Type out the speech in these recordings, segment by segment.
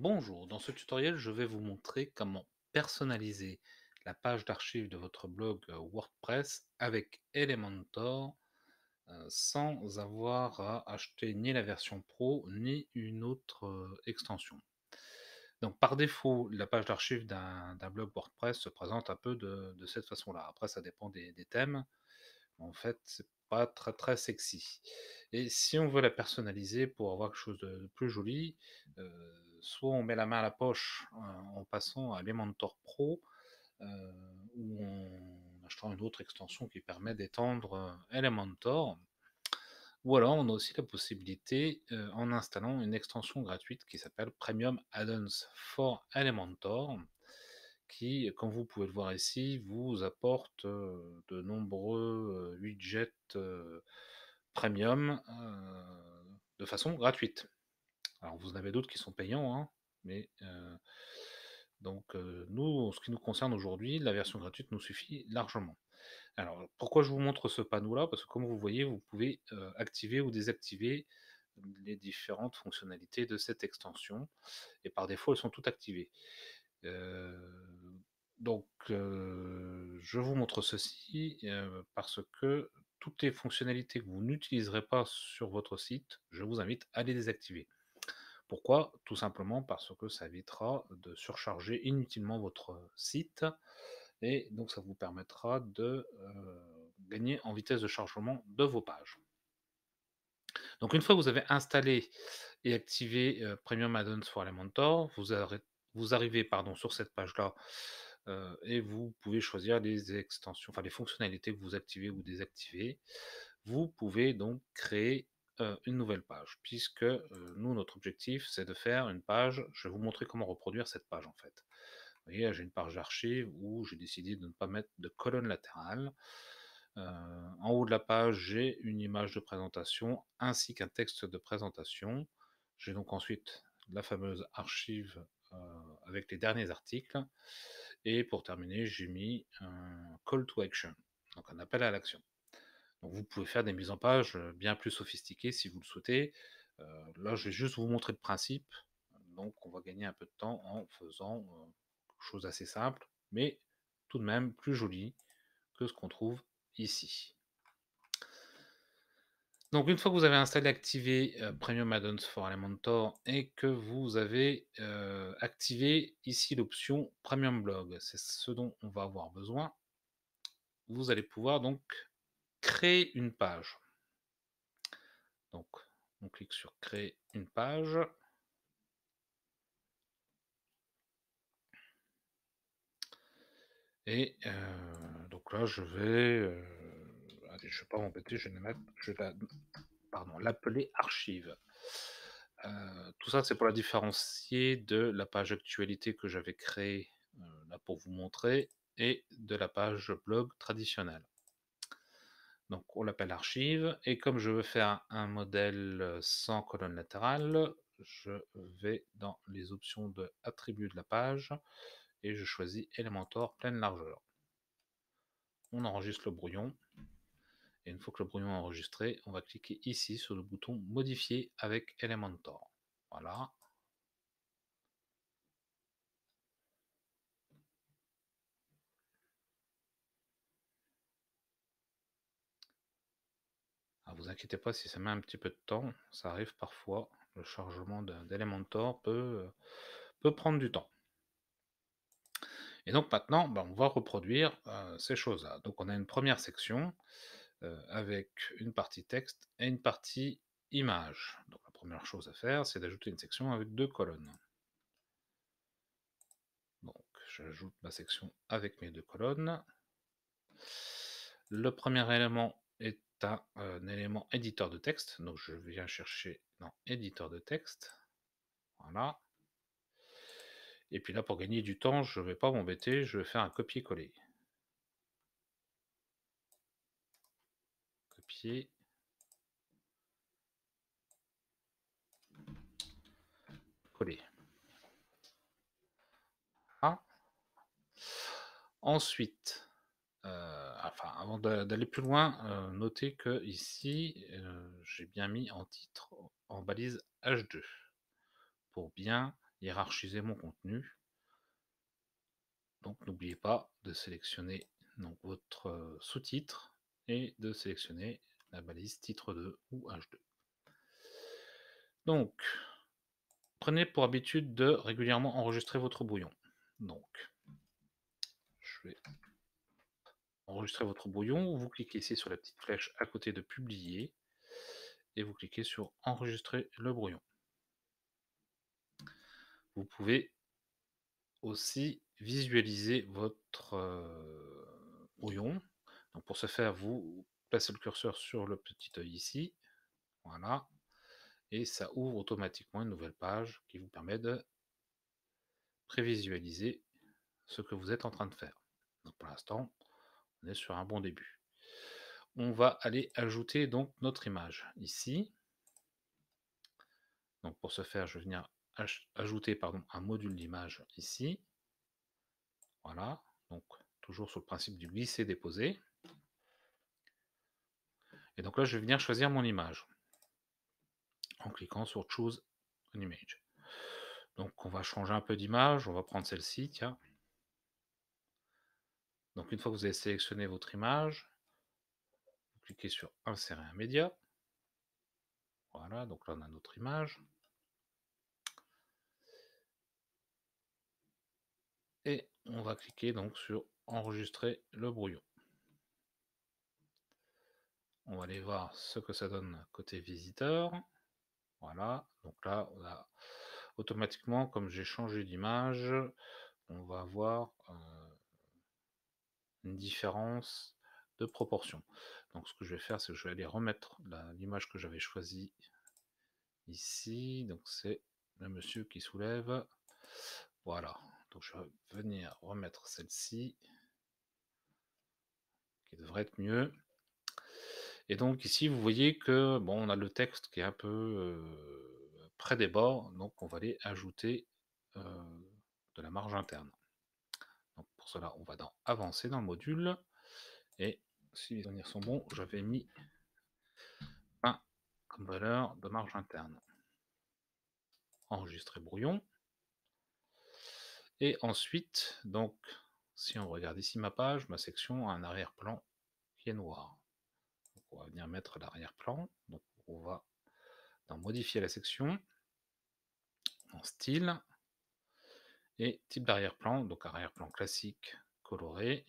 Bonjour, dans ce tutoriel, je vais vous montrer comment personnaliser la page d'archives de votre blog euh, WordPress avec Elementor euh, sans avoir à acheter ni la version pro ni une autre euh, extension. Donc par défaut, la page d'archives d'un blog WordPress se présente un peu de, cette façon-là. Après, ça dépend des, thèmes. En fait, c'est pas très très sexy. Et si on veut la personnaliser pour avoir quelque chose de plus joli, soit on met la main à la poche euh, en passant à Elementor Pro, euh, ou en achetant une autre extension qui permet d'étendre euh, Elementor. Ou alors, on a aussi la possibilité, en installant une extension gratuite qui s'appelle Premium Addons for Elementor, qui, comme vous pouvez le voir ici, vous apporte de nombreux widgets premium de façon gratuite. Alors vous en avez d'autres qui sont payants, hein, mais euh, donc euh, nous, en ce qui nous concerne aujourd'hui, la version gratuite nous suffit largement. Alors pourquoi je vous montre ce panneau-là Parce que comme vous voyez, vous pouvez euh, activer ou désactiver les différentes fonctionnalités de cette extension. Et par défaut, elles sont toutes activées. donc je vous montre ceci parce que toutes les fonctionnalités que vous n'utiliserez pas sur votre site, je vous invite à les désactiver. Pourquoi Tout simplement parce que ça évitera de surcharger inutilement votre site et donc ça vous permettra de gagner en vitesse de chargement de vos pages. Donc une fois que vous avez installé et activé Premium Addons for Elementor, vous, vous arrivez pardon, sur cette page-là et vous pouvez choisir les extensions, enfin les fonctionnalités que vous activez ou désactivez. Vous pouvez donc créer euh, une nouvelle page, puisque euh, nous, notre objectif, c'est de faire une page, je vais vous montrer comment reproduire cette page en fait. Vous voyez, j'ai une page d'archives où j'ai décidé de ne pas mettre de colonne latérale. Euh, en haut de la page, j'ai une image de présentation ainsi qu'un texte de présentation. J'ai donc ensuite la fameuse archive avec les derniers articles. Et pour terminer, j'ai mis un call to action, donc un appel à l'action vous pouvez faire des mises en page bien plus sophistiquées si vous le souhaitez. là, je vais juste vous montrer le principe. Donc on va gagner un peu de temps en faisant quelque chose assez simple, mais tout de même plus joli que ce qu'on trouve ici. Donc une fois que vous avez installé activé Premium Addons for Elementor et que vous avez activé ici l'option Premium Blog, c'est ce dont on va avoir besoin, vous allez pouvoir donc créer une page. Donc, on clique sur créer une page. Et euh, donc là, je vais. Euh, je ne vais pas m'embêter, je vais, je l'appeler archive. Euh, tout ça, c'est pour la différencier de la page actualité que j'avais créée là pour vous montrer et de la page blog traditionnelle. Donc on l'appelle archive. Et comme je veux faire un modèle sans colonne latérale, je vais dans les options de attributs de la page et je choisis Elementor pleine largeur. On enregistre le brouillon. Et une fois que le brouillon est enregistré, on va cliquer ici sur le bouton Modifier avec Elementor. Voilà, Ah, vous inquiétez pas si ça met un petit peu de temps, ça arrive parfois. Le chargement de peut, peut prendre du temps. Et donc maintenant, ben, on va reproduire euh, ces choses-là. Donc on a une première section euh, avec une partie texte et une partie image. Donc la première chose à faire, c'est d'ajouter une section avec deux colonnes. Donc j'ajoute ma section avec mes deux colonnes. Le premier élément est un élément éditeur de texte. Donc je viens chercher dans éditeur de texte. Voilà. Et puis là, pour gagner du temps, je vais pas m'embêter, je vais faire un copier-coller. Copier. Coller. Ah. Ensuite, euh avant d'aller plus loin, euh, notez que ici, euh, j'ai bien mis en titre en balise H2 pour bien hiérarchiser mon contenu. Donc n'oubliez pas de sélectionner donc, votre euh, sous-titre et de sélectionner la balise titre 2 ou H2. Donc, prenez pour habitude de régulièrement enregistrer votre bouillon. Donc, je vais enregistrer votre brouillon, vous cliquez ici sur la petite flèche à côté de publier et vous cliquez sur enregistrer le brouillon. Vous pouvez aussi visualiser votre euh, brouillon. Donc pour ce faire, vous placez le curseur sur le petit œil ici. Voilà. Et ça ouvre automatiquement une nouvelle page qui vous permet de prévisualiser ce que vous êtes en train de faire. pour l'instant, sur un bon début. On va aller ajouter donc notre image ici. Donc pour ce faire, je vais venir ajouter pardon, un module d'image ici. Voilà, donc toujours sur le principe du glisser-déposer. Et donc là, je vais venir choisir mon image en cliquant sur Choose an image. Donc on va changer un peu d'image, on va prendre celle-ci, tiens. Donc une fois que vous avez sélectionné votre image, cliquez sur Insérer un média. Voilà, donc là on a notre image. Et on va cliquer donc sur Enregistrer le brouillon. On va aller voir ce que ça donne côté visiteur. Voilà, donc là automatiquement, comme j'ai changé d'image, on va voir euh, une différence de proportion. Donc ce que je vais faire, c'est que je vais aller remettre l'image que j'avais choisie ici. Donc c'est le monsieur qui soulève. Voilà. Donc je vais venir remettre celle-ci qui devrait être mieux. Et donc ici, vous voyez que bon, on a le texte qui est un peu euh, près des bords, donc on va aller ajouter euh, de la marge interne cela, on va dans Avancer dans le module. Et si les sont bons, j'avais mis un comme valeur de marge interne. Enregistrer brouillon. Et ensuite, donc, si on regarde ici ma page, ma section a un arrière-plan qui est noir. on va venir mettre l'arrière-plan. Donc on va dans modifier la section, en style, et type d'arrière-plan, donc arrière-plan classique coloré.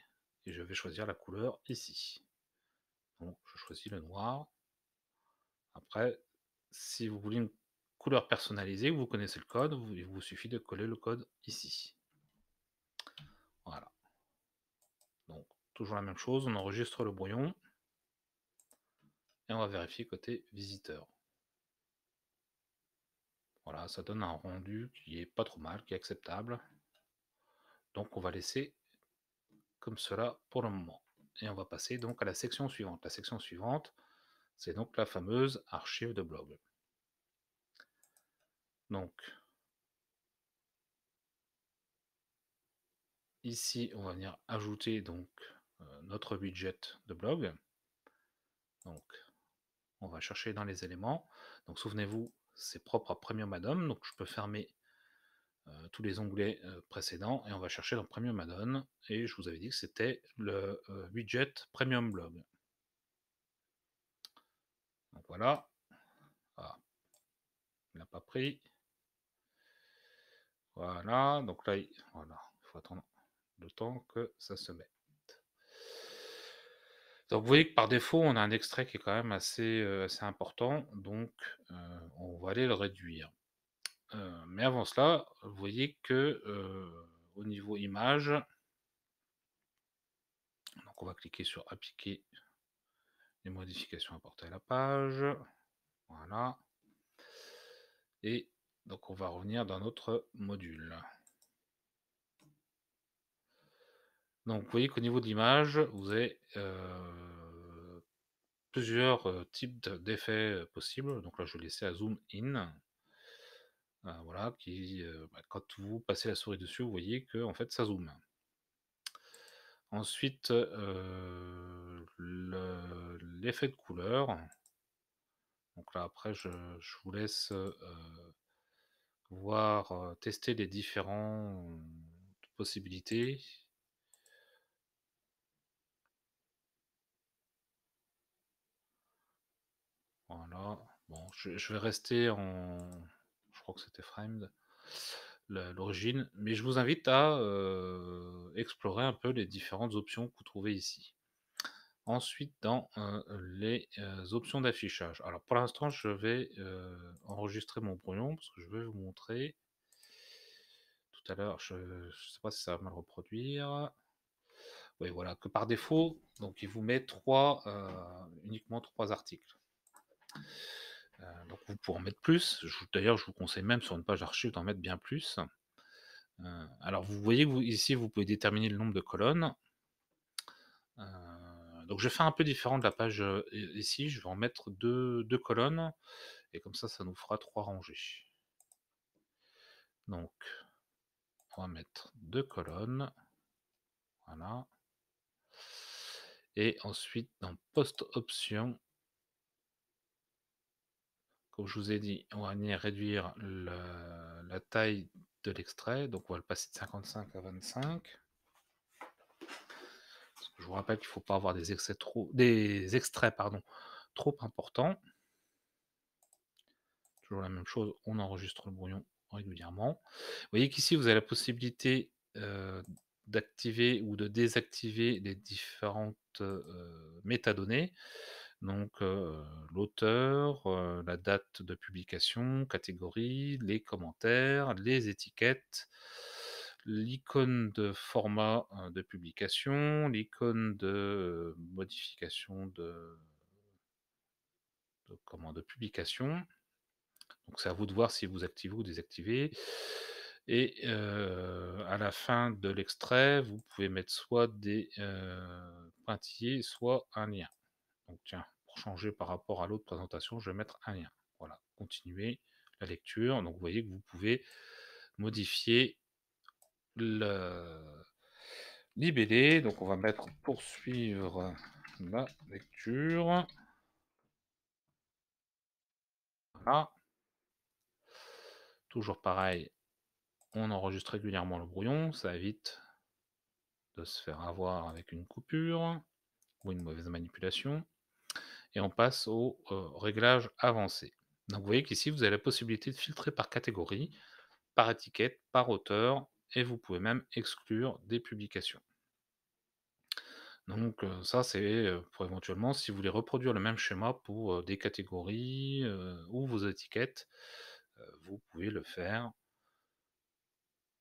Et je vais choisir la couleur ici. Donc je choisis le noir. Après, si vous voulez une couleur personnalisée, vous connaissez le code, il vous suffit de coller le code ici. Voilà. Donc toujours la même chose, on enregistre le brouillon. Et on va vérifier côté visiteur. Voilà, ça donne un rendu qui est pas trop mal, qui est acceptable. Donc on va laisser comme cela pour le moment. Et on va passer donc à la section suivante. La section suivante, c'est donc la fameuse archive de blog. Donc, ici, on va venir ajouter donc euh, notre widget de blog. Donc, on va chercher dans les éléments. Donc, souvenez-vous, c'est propre à Premium Addon, donc je peux fermer euh, tous les onglets euh, précédents et on va chercher dans Premium Add-on, Et je vous avais dit que c'était le euh, widget Premium Blog. voilà. Ah, il n'a pas pris. Voilà. Donc là, voilà. il faut attendre le temps que ça se met. Donc vous voyez que par défaut, on a un extrait qui est quand même assez, euh, important, donc euh, on va aller le réduire. Euh, mais avant cela, vous voyez que au niveau image, donc on va cliquer sur appliquer les modifications apportées à la page. Voilà. Et donc on va revenir dans notre module. Donc vous voyez qu'au niveau de l'image, vous avez euh, plusieurs types d'effets possibles. Donc là, je vais laisser à zoom in. Euh, voilà, qui, bah, quand vous passez la souris dessus, vous voyez que en fait, ça zoome. Ensuite, l'effet de couleur. Donc là, après, je, je vous laisse voir, tester les différentes possibilités. Bon, je, vais rester en. Je crois que c'était Framed, l'origine. Mais je vous invite à euh, explorer un peu les différentes options que vous trouvez ici. Ensuite, dans euh, les euh, options d'affichage. Alors, pour l'instant, je vais enregistrer mon brouillon parce que je vais vous montrer. Tout à l'heure, je ne sais pas si ça va mal reproduire. Oui, voilà, que par défaut, donc il vous met trois, uniquement trois articles. Euh, donc vous pouvez en mettre plus. D'ailleurs, je vous conseille même sur une page archive d'en mettre bien plus. Euh, alors vous voyez vous, ici, vous pouvez déterminer le nombre de colonnes. Euh, donc je fais un peu différent de la page ici. Je vais en mettre deux, deux colonnes. Et comme ça, ça nous fera trois rangées. Donc, on va mettre deux colonnes. Voilà. Et ensuite, dans post-options, comme je vous ai dit, on va venir réduire la taille de l'extrait. Donc, on va le passer de 55 à 25. Je vous rappelle qu'il ne faut pas avoir des, excès trop, des extraits pardon, trop importants. Toujours la même chose, on enregistre le brouillon régulièrement. Vous voyez qu'ici, vous avez la possibilité euh, d'activer ou de désactiver les différentes euh, métadonnées. Donc l'auteur, la date de publication, catégorie, les commentaires, les étiquettes, l'icône de format de publication, l'icône de modification de, de publication. Donc c'est à vous de voir si vous activez ou désactivez. Et à la fin de l'extrait, vous pouvez mettre soit des pointillés, soit un lien. Donc tiens, pour changer par rapport à l'autre présentation, je vais mettre un lien. Voilà, continuez la lecture. Donc vous voyez que vous pouvez modifier le libellé. Donc on va mettre poursuivre la lecture. Toujours pareil, on enregistre régulièrement le brouillon, ça évite de se faire avoir avec une coupure ou une mauvaise manipulation et on passe au réglage avancé. Donc vous voyez qu'ici, vous avez la possibilité de filtrer par catégorie, par étiquette, par auteur, et vous pouvez même exclure des publications. Donc ça, c'est pour éventuellement, si vous voulez reproduire le même schéma pour des catégories ou vos étiquettes, vous pouvez le faire.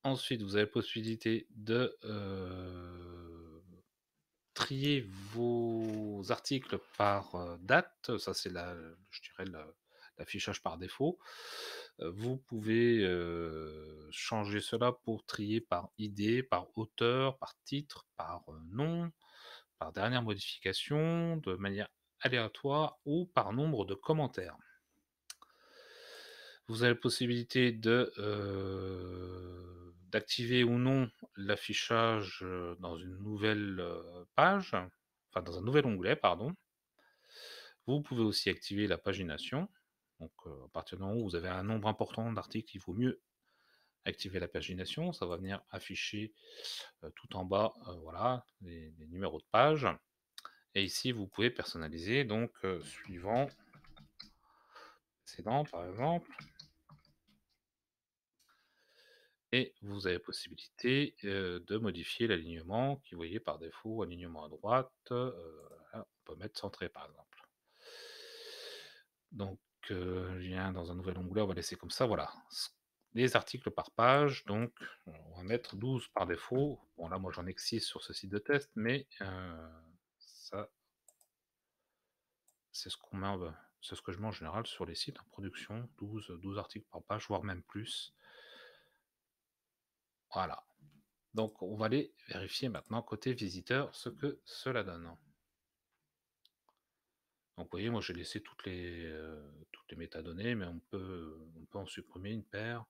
Ensuite, vous avez la possibilité de trier vos articles par euh, date, ça c'est la, je dirais l'affichage par défaut. Euh, vous pouvez euh, changer cela pour trier par idée, par auteur, par titre, par nom, par dernière modification, de manière aléatoire ou par nombre de commentaires. Vous avez la possibilité de d'activer ou non l'affichage dans une nouvelle page, enfin dans un nouvel onglet, pardon. Vous pouvez aussi activer la pagination. Donc à partir du moment où vous avez un nombre important d'articles, il vaut mieux activer la pagination. Ça va venir afficher tout en bas, voilà, les, numéros de page. Et ici, vous pouvez personnaliser donc suivant précédent, par exemple vous avez possibilité de modifier l'alignement qui, voyez, par défaut, alignement à droite, on peut mettre centré par exemple. Donc, euh, dans un nouvel onglet, on va laisser comme ça, voilà. Les articles par page, donc euh, on va mettre 12 par défaut. Bon, là, moi j'en ai 6 sur ce site de test, mais ça, c'est ce qu'on met, c'est ce que je mets en général sur les sites en hein, production, 12, 12 articles par page, voire même plus. Voilà. Donc, on va aller vérifier maintenant côté visiteur ce que cela donne. Donc, vous voyez, moi, j'ai laissé toutes les, euh, toutes les métadonnées, mais on peut, on peut en supprimer une paire.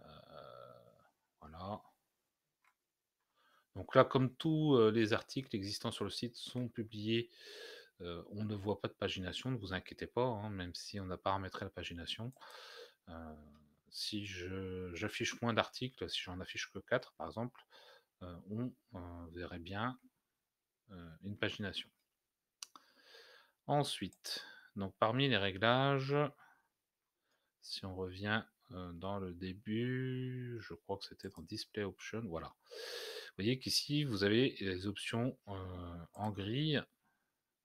Euh, voilà. Donc là, comme tous euh, les articles existants sur le site sont publiés, on ne voit pas de pagination, ne vous inquiétez pas, hein, même si on a paramétré la pagination si j'affiche moins d'articles, si j'en affiche que 4 par exemple, euh, on euh, verrait bien euh, une pagination. Ensuite, donc parmi les réglages, si on revient dans le début, je crois que c'était dans Display Option, voilà. Vous voyez qu'ici, vous avez les options en gris.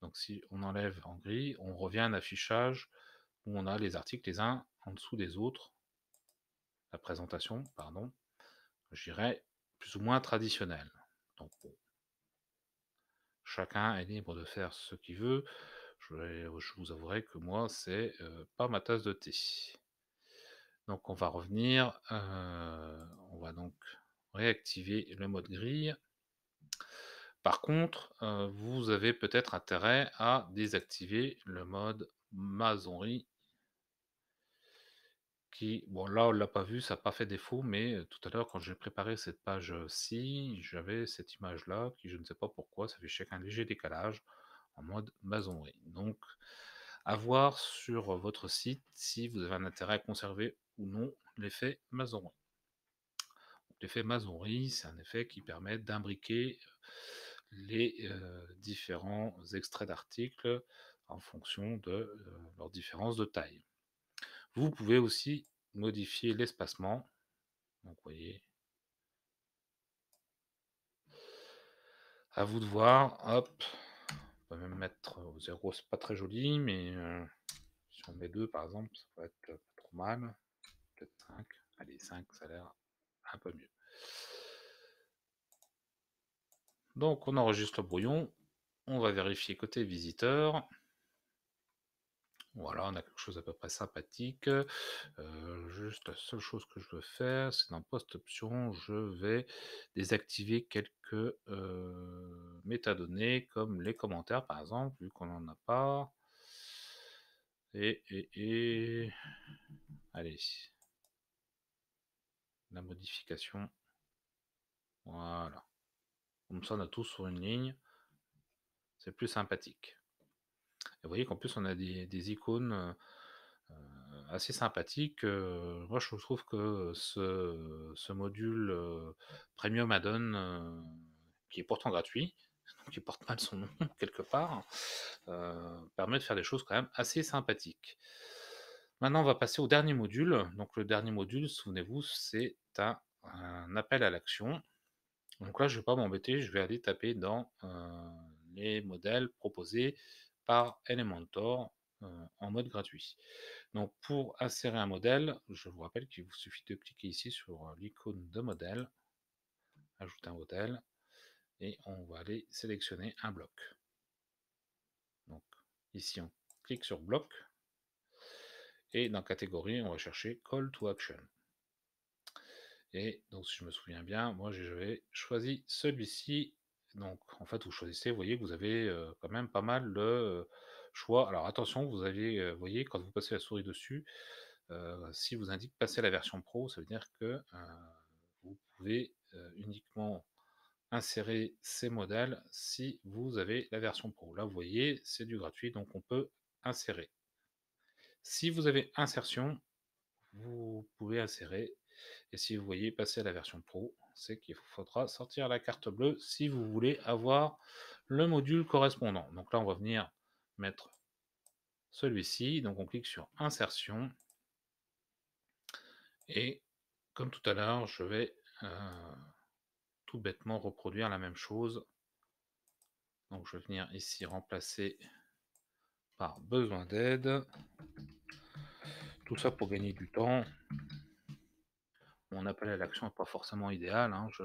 Donc si on enlève en gris, on revient à un affichage où on a les articles les uns en dessous des autres la présentation, pardon, je dirais plus ou moins traditionnelle. Donc, chacun est libre de faire ce qu'il veut. Je, vous avouerai que moi, c'est euh, pas ma tasse de thé. Donc, on va revenir. Euh, on va donc réactiver le mode grille. Par contre, euh, vous avez peut-être intérêt à désactiver le mode maçonnerie qui, bon là on ne l'a pas vu, ça n'a pas fait défaut, mais tout à l'heure quand j'ai préparé cette page-ci, j'avais cette image-là qui je ne sais pas pourquoi, ça fait chacun un léger décalage en mode maçonnerie. Donc à voir sur votre site si vous avez un intérêt à conserver ou non l'effet maçonnerie. L'effet maçonnerie, c'est un effet qui permet d'imbriquer les différents extraits d'articles en fonction de leur leurs différences de taille. Vous pouvez aussi modifier l'espacement. Donc, vous voyez. À vous de voir. Hop. On peut même mettre 0, c'est pas très joli, mais euh, si on met 2 par exemple, ça va être pas trop mal. Peut-être 5. Allez, 5, ça a l'air un peu mieux. Donc on enregistre le brouillon, on va vérifier côté visiteur. Voilà, on a quelque chose à peu près sympathique. juste la seule chose que je veux faire, c'est dans Post Options, je vais désactiver quelques métadonnées comme les commentaires par exemple, vu qu'on n'en a pas. Et, et, et, allez, la modification. Voilà. Comme ça, on a tout sur une ligne. C'est plus sympathique vous voyez qu'en plus, on a des, icônes euh, euh, assez sympathiques. Euh, moi, je trouve que ce, module Premium Add-on, qui est pourtant gratuit, qui porte mal son nom quelque part, permet de faire des choses quand même assez sympathiques. Maintenant, on va passer au dernier module. Donc, le dernier module, souvenez-vous, c'est un, appel à l'action. Donc là, je ne vais pas m'embêter, je vais aller taper dans les modèles proposés par Elementor en mode gratuit. Donc pour insérer un modèle, je vous rappelle qu'il vous suffit de cliquer ici sur l'icône de modèle, ajouter un modèle, et on va aller sélectionner un bloc. Donc ici on clique sur bloc, et dans catégorie on va chercher call to action. Et donc si je me souviens bien, moi j'avais choisi celui-ci donc, en fait, vous choisissez, vous voyez que vous avez quand même pas mal de choix. Alors, attention, vous avez, voyez, quand vous passez la souris dessus, si vous indique passer la version pro, ça veut dire que vous pouvez uniquement insérer ces modèles si vous avez la version pro. Là, vous voyez, c'est du gratuit, donc on peut insérer. Si vous avez insertion, vous pouvez insérer. Et si vous voyez passer à la version pro, c'est qu'il faudra sortir la carte bleue si vous voulez avoir le module correspondant. Donc là, on va venir mettre celui-ci. Donc on clique sur insertion. Et comme tout à l'heure, je vais euh, tout bêtement reproduire la même chose. Donc je vais venir ici remplacer par besoin d'aide. Tout ça pour gagner du temps mon appel à l'action n'est pas forcément idéal, hein, je,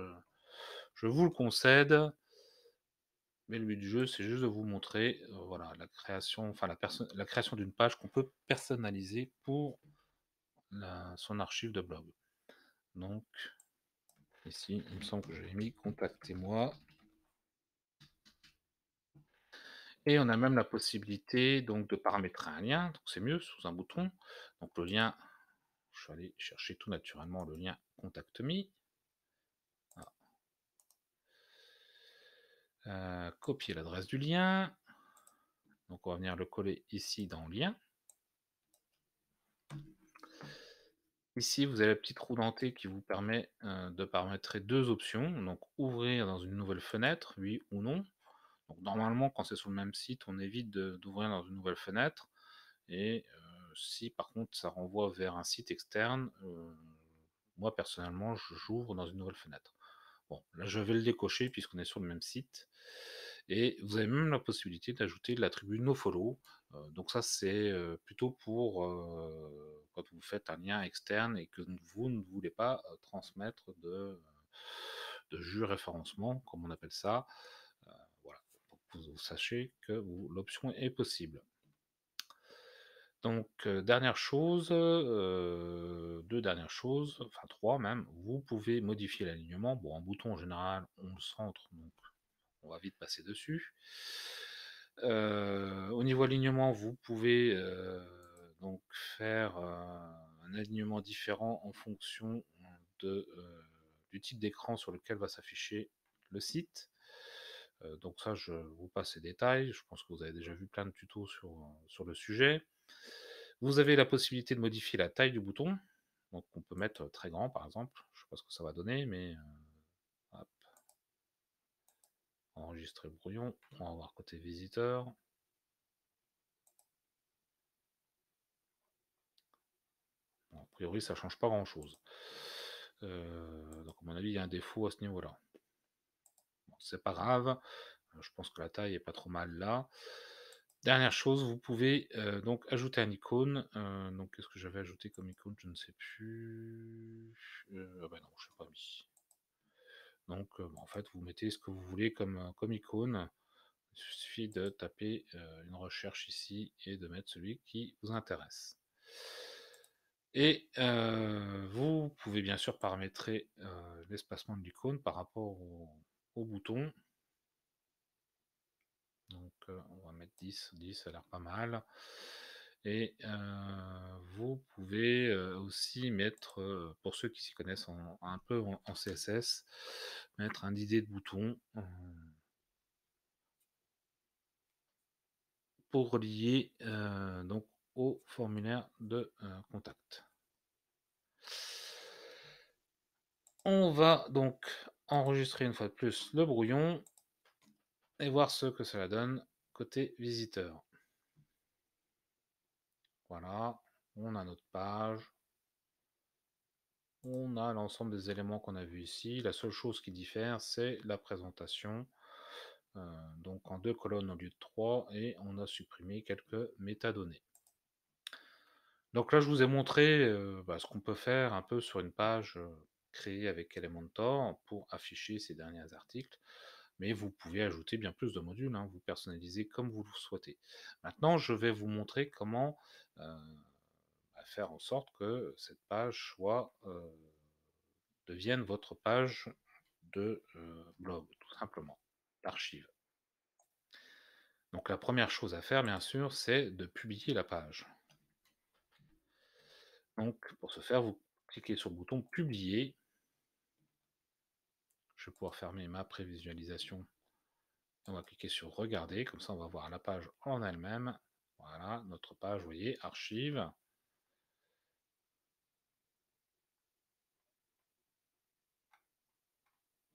vous le concède. Mais le but du jeu, c'est juste de vous montrer euh, voilà, la création, enfin la, la création d'une page qu'on peut personnaliser pour son archive de blog. Donc, ici, il me semble que j'ai mis contactez-moi. Et on a même la possibilité donc de paramétrer un lien, donc c'est mieux sous un bouton. Donc le lien, je vais aller chercher tout naturellement le lien Contact Me. Ah. Euh, copier l'adresse du lien. Donc on va venir le coller ici dans lien. Ici, vous avez la petite roue dentée qui vous permet euh, de paramétrer deux options. Donc ouvrir dans une nouvelle fenêtre, oui ou non. Donc normalement, quand c'est sur le même site, on évite d'ouvrir dans une nouvelle fenêtre. Et euh, si par contre ça renvoie vers un site externe, moi personnellement, j'ouvre dans une nouvelle fenêtre. Bon, là je vais le décocher puisqu'on est sur le même site. Et vous avez même la possibilité d'ajouter l'attribut nofollow. Euh, donc ça, c'est euh, plutôt pour euh, quand vous faites un lien externe et que vous ne voulez pas transmettre de, de jus référencement, comme on appelle ça. voilà, pour que vous sachez que l'option est possible. Donc, dernière chose, deux dernières choses, enfin trois même, vous pouvez modifier l'alignement. Bon, un bouton en général, on le centre, donc on va vite passer dessus. au niveau alignement, vous pouvez donc faire un alignement différent en fonction du type d'écran sur lequel va s'afficher le site donc ça, je vous passe les détails. Je pense que vous avez déjà vu plein de tutos sur le sujet. Vous avez la possibilité de modifier la taille du bouton. Donc on peut mettre très grand par exemple. Je ne sais pas ce que ça va donner, mais enregistrer brouillon. On va voir côté visiteur. a priori, ça ne change pas grand-chose. donc à mon avis, il y a un défaut à ce niveau-là. c'est pas grave. Je pense que la taille est pas trop mal là. Dernière chose, vous pouvez euh, donc ajouter un icône. Euh, donc, qu'est-ce que j'avais ajouté comme icône Je ne sais plus. ah ben non, je ne sais pas mis. Donc, en fait, vous mettez ce que vous voulez comme, comme icône. Il suffit de taper une recherche ici et de mettre celui qui vous intéresse. Et vous pouvez bien sûr paramétrer l'espacement de l'icône par rapport au bouton on va mettre 10. 10, ça a l'air pas mal. Et euh, vous pouvez euh, aussi mettre, euh, pour ceux qui s'y connaissent un peu en, CSS, mettre un idée de bouton pour lier donc au formulaire de contact. On va donc enregistrer une fois de plus le brouillon et voir ce que cela donne côté visiteur. Voilà, on a notre page. On a l'ensemble des éléments qu'on a vu ici. La seule chose qui diffère, c'est la présentation. Euh, donc en deux colonnes au lieu de trois, et on a supprimé quelques métadonnées. Donc là, je vous ai montré euh, bah, ce qu'on peut faire un peu sur une page euh, créée avec Elementor pour afficher ces derniers articles mais vous pouvez ajouter bien plus de modules, hein, vous personnalisez comme vous le souhaitez. Maintenant, je vais vous montrer comment euh, bah, faire en sorte que cette page soit euh, devienne votre page de euh, blog, tout simplement, d'archive. Donc la première chose à faire, bien sûr, c'est de publier la page. Donc pour ce faire, vous cliquez sur le bouton publier je vais pouvoir fermer ma prévisualisation. On va cliquer sur regarder, comme ça on va voir la page en elle-même. Voilà, notre page, vous voyez, archive.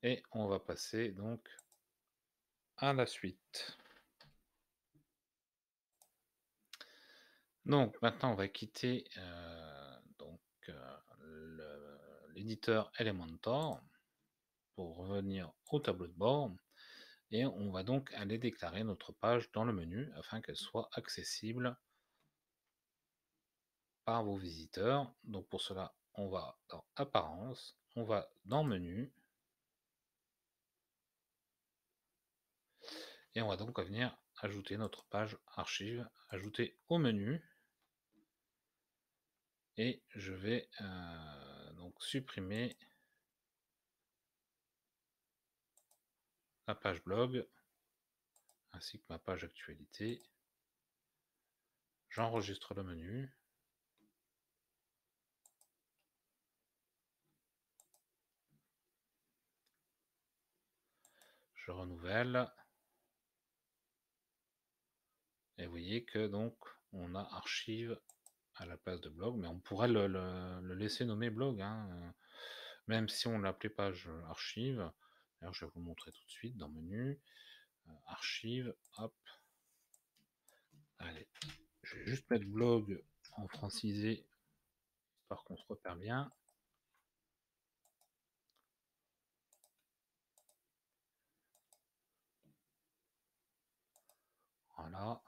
Et on va passer donc à la suite. Donc maintenant on va quitter euh, euh, l'éditeur Elementor pour revenir au tableau de bord et on va donc aller déclarer notre page dans le menu afin qu'elle soit accessible par vos visiteurs. Donc pour cela, on va dans Apparence, on va dans Menu et on va donc venir ajouter notre page Archive, ajouter au menu et je vais euh, donc supprimer la page blog ainsi que ma page actualité. J'enregistre le menu. Je renouvelle. Et vous voyez que donc on a archive à la place de blog, mais on pourrait le, laisser nommer blog, hein. même si on l'appelait page archive, je vais vous montrer tout de suite dans menu, archive euh, archives, hop. Allez, je vais juste mettre blog en francisé, par qu'on se repère bien. Voilà.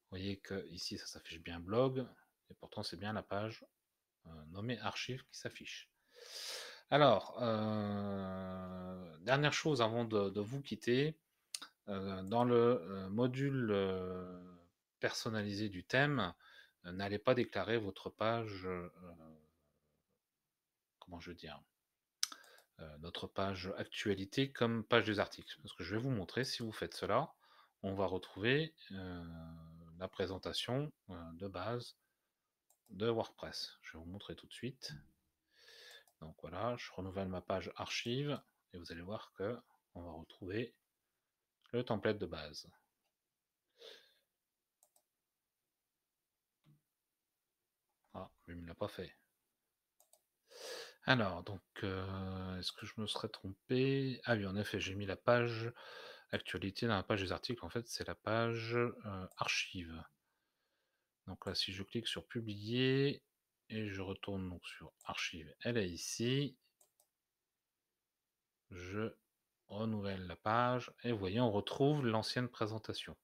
Vous voyez que ici, ça s'affiche bien blog, et pourtant c'est bien la page euh, nommée archive qui s'affiche. Alors, euh, dernière chose avant de, vous quitter, euh, dans le euh, module personnalisé du thème, n'allez pas déclarer votre page, comment je veux dire, notre page actualité comme page des articles. Parce que je vais vous montrer, si vous faites cela, on va retrouver la présentation de base de WordPress. Je vais vous montrer tout de suite. Donc voilà, je renouvelle ma page archive et vous allez voir que on va retrouver le template de base. Ah, mais il ne l'a pas fait. Alors, donc, euh, est-ce que je me serais trompé Ah oui, en effet, j'ai mis la page actualité dans la page des articles. En fait, c'est la page euh, archive. Donc là, si je clique sur publier, et je retourne donc sur Archive elle est ici. Je renouvelle la page et vous voyez, on retrouve l'ancienne présentation.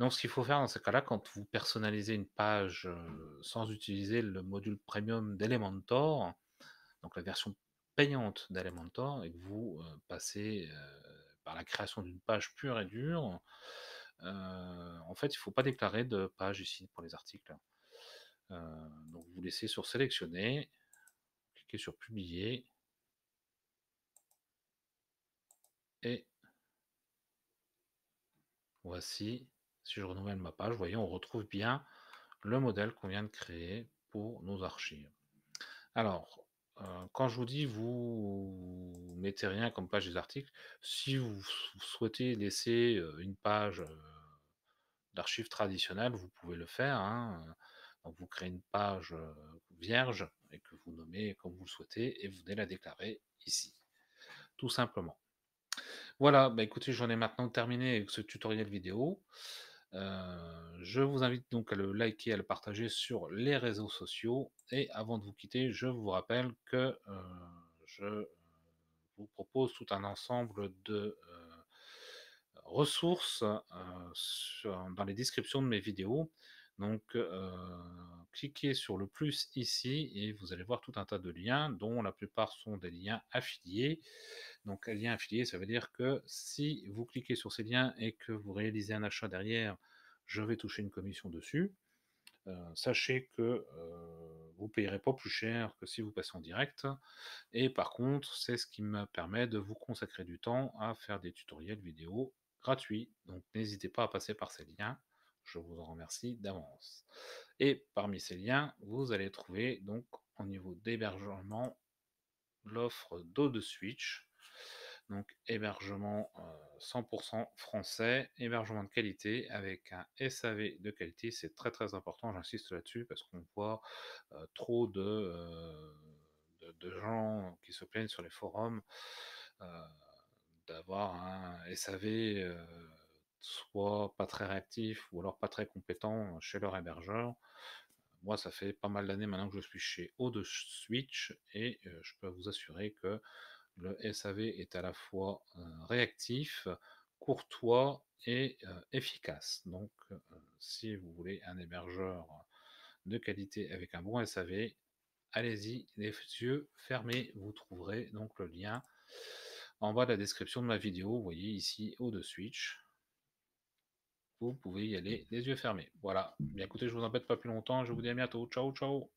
Donc, ce qu'il faut faire dans ce cas-là, quand vous personnalisez une page euh, sans utiliser le module premium d'Elementor, donc la version payante d'Elementor, et que vous euh, passez euh, par la création d'une page pure et dure, en fait, il ne faut pas déclarer de page ici pour les articles. Euh, donc vous laissez sur sélectionner, cliquez sur publier. Et voici, si je renouvelle ma page, vous voyez, on retrouve bien le modèle qu'on vient de créer pour nos archives. Alors, euh, quand je vous dis vous mettez rien comme page des articles, si vous souhaitez laisser euh, une page d'archives traditionnelles, vous pouvez le faire. Hein vous créez une page euh, vierge et que vous nommez comme vous le souhaitez et vous venez la déclarer ici. Tout simplement. Voilà, bah écoutez, j'en ai maintenant terminé avec ce tutoriel vidéo. Euh, je vous invite donc à le liker, à le partager sur les réseaux sociaux. Et avant de vous quitter, je vous rappelle que euh, je vous propose tout un ensemble de ressources dans les descriptions de mes vidéos. Donc, euh, cliquez sur le plus ici et vous allez voir tout un tas de liens, dont la plupart sont des liens affiliés. Donc, un lien affilié, ça veut dire que si vous cliquez sur ces liens et que vous réalisez un achat derrière, je vais toucher une commission dessus. Euh, sachez que euh, vous ne payerez pas plus cher que si vous passez en direct. Et par contre, c'est ce qui me permet de vous consacrer du temps à faire des tutoriels vidéo gratuits. Donc n'hésitez pas à passer par ces liens. Je vous en remercie d'avance. Et parmi ces liens, vous allez trouver donc au niveau d'hébergement l'offre d'eau de Switch. Donc hébergement 100% euh, français, hébergement de qualité avec un SAV de qualité, c'est très très important, j'insiste là-dessus parce qu'on voit euh, trop euh, de, gens qui se plaignent sur les forums d'avoir un SAV soit pas très réactif ou alors pas très compétent chez leur hébergeur. Moi, ça fait pas mal d'années maintenant que je suis chez O 2 Switch et je peux vous assurer que le SAV est à la fois réactif, courtois et efficace. Donc, si vous voulez un hébergeur de qualité avec un bon SAV, allez-y, les yeux fermés, vous trouverez donc le lien en bas de la description de ma vidéo, vous voyez ici o 2 Switch vous pouvez y aller les yeux fermés. Voilà. Mm. Bien écoutez, je vous embête pas plus longtemps. Je vous dis à bientôt. Ciao, ciao.